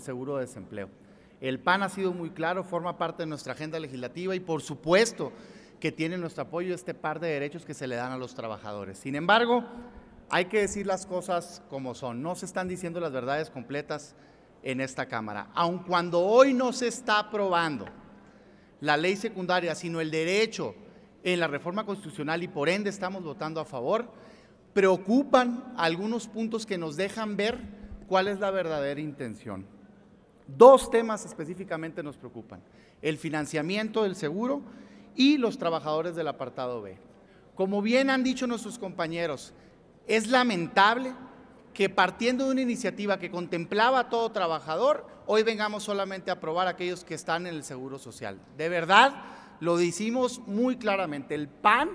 seguro de desempleo. El PAN ha sido muy claro, forma parte de nuestra agenda legislativa y por supuesto que tiene nuestro apoyo este par de derechos que se le dan a los trabajadores. Sin embargo, hay que decir las cosas como son. No se están diciendo las verdades completas en esta Cámara. Aun cuando hoy no se está aprobando la ley secundaria, sino el derecho en la reforma constitucional y por ende estamos votando a favor, preocupan algunos puntos que nos dejan ver cuál es la verdadera intención. Dos temas específicamente nos preocupan, el financiamiento del seguro y los trabajadores del apartado B. Como bien han dicho nuestros compañeros, es lamentable que partiendo de una iniciativa que contemplaba a todo trabajador, hoy vengamos solamente a aprobar a aquellos que están en el seguro social. De verdad, lo decimos muy claramente, el PAN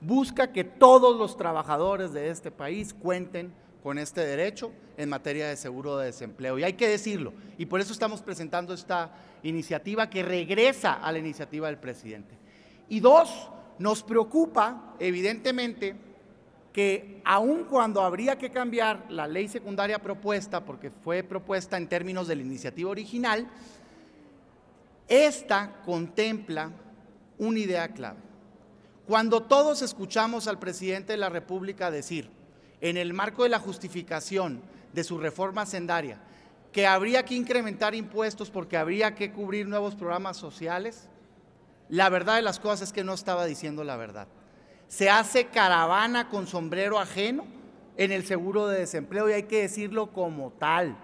busca que todos los trabajadores de este país cuenten con este derecho en materia de seguro de desempleo. Y hay que decirlo, y por eso estamos presentando esta iniciativa que regresa a la iniciativa del presidente. Y dos, nos preocupa, evidentemente, que aun cuando habría que cambiar la ley secundaria propuesta, porque fue propuesta en términos de la iniciativa original, esta contempla una idea clave. Cuando todos escuchamos al presidente de la República decir, en el marco de la justificación de su reforma hacendaria, que habría que incrementar impuestos porque habría que cubrir nuevos programas sociales, la verdad de las cosas es que no estaba diciendo la verdad. Se hace caravana con sombrero ajeno en el seguro de desempleo y hay que decirlo como tal.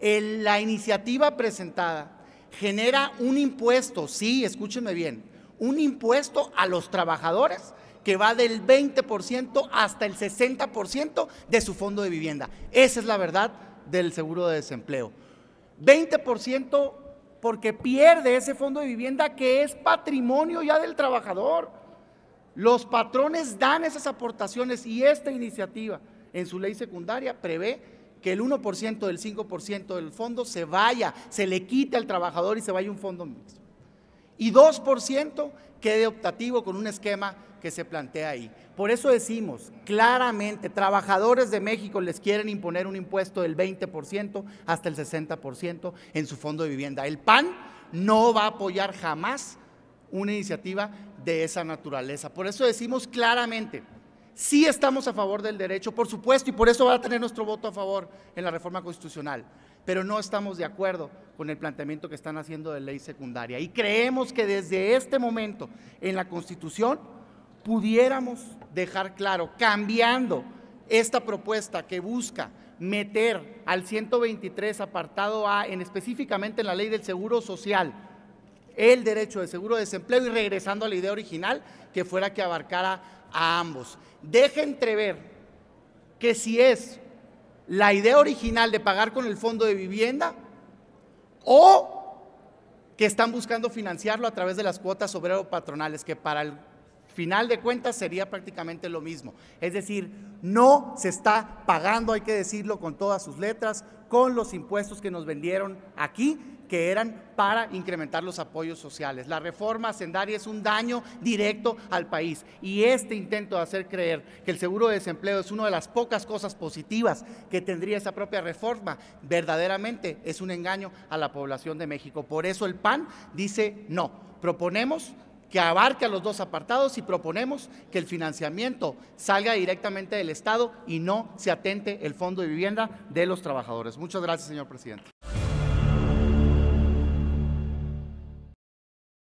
la iniciativa presentada genera un impuesto, sí, escúchenme bien, un impuesto a los trabajadores que va del 20% hasta el 60% de su fondo de vivienda. Esa es la verdad del seguro de desempleo. 20% porque pierde ese fondo de vivienda que es patrimonio ya del trabajador. Los patrones dan esas aportaciones y esta iniciativa en su ley secundaria prevé que el 1% del 5% del fondo se vaya, se le quite al trabajador y se vaya un fondo mixto. Y 2% quede optativo con un esquema que se plantea ahí. Por eso decimos claramente, trabajadores de México les quieren imponer un impuesto del 20% hasta el 60% en su fondo de vivienda. El PAN no va a apoyar jamás una iniciativa de esa naturaleza. Por eso decimos claramente, sí estamos a favor del derecho, por supuesto, y por eso va a tener nuestro voto a favor en la reforma constitucional, pero no estamos de acuerdo con el planteamiento que están haciendo de ley secundaria. Y creemos que desde este momento en la Constitución pudiéramos dejar claro, cambiando esta propuesta que busca meter al 123 apartado A, en específicamente en la ley del seguro social, el derecho de seguro de desempleo y regresando a la idea original que fuera que abarcara a ambos. Deja entrever que si es la idea original de pagar con el fondo de vivienda o que están buscando financiarlo a través de las cuotas obrero patronales, que para el final de cuentas sería prácticamente lo mismo. Es decir, no se está pagando, hay que decirlo con todas sus letras, con los impuestos que nos vendieron aquí, que eran para incrementar los apoyos sociales. La reforma hacendaria es un daño directo al país y este intento de hacer creer que el seguro de desempleo es una de las pocas cosas positivas que tendría esa propia reforma, verdaderamente es un engaño a la población de México. Por eso el PAN dice no. Proponemos que abarca los dos apartados y proponemos que el financiamiento salga directamente del Estado y no se atente el fondo de vivienda de los trabajadores. Muchas gracias, señor presidente.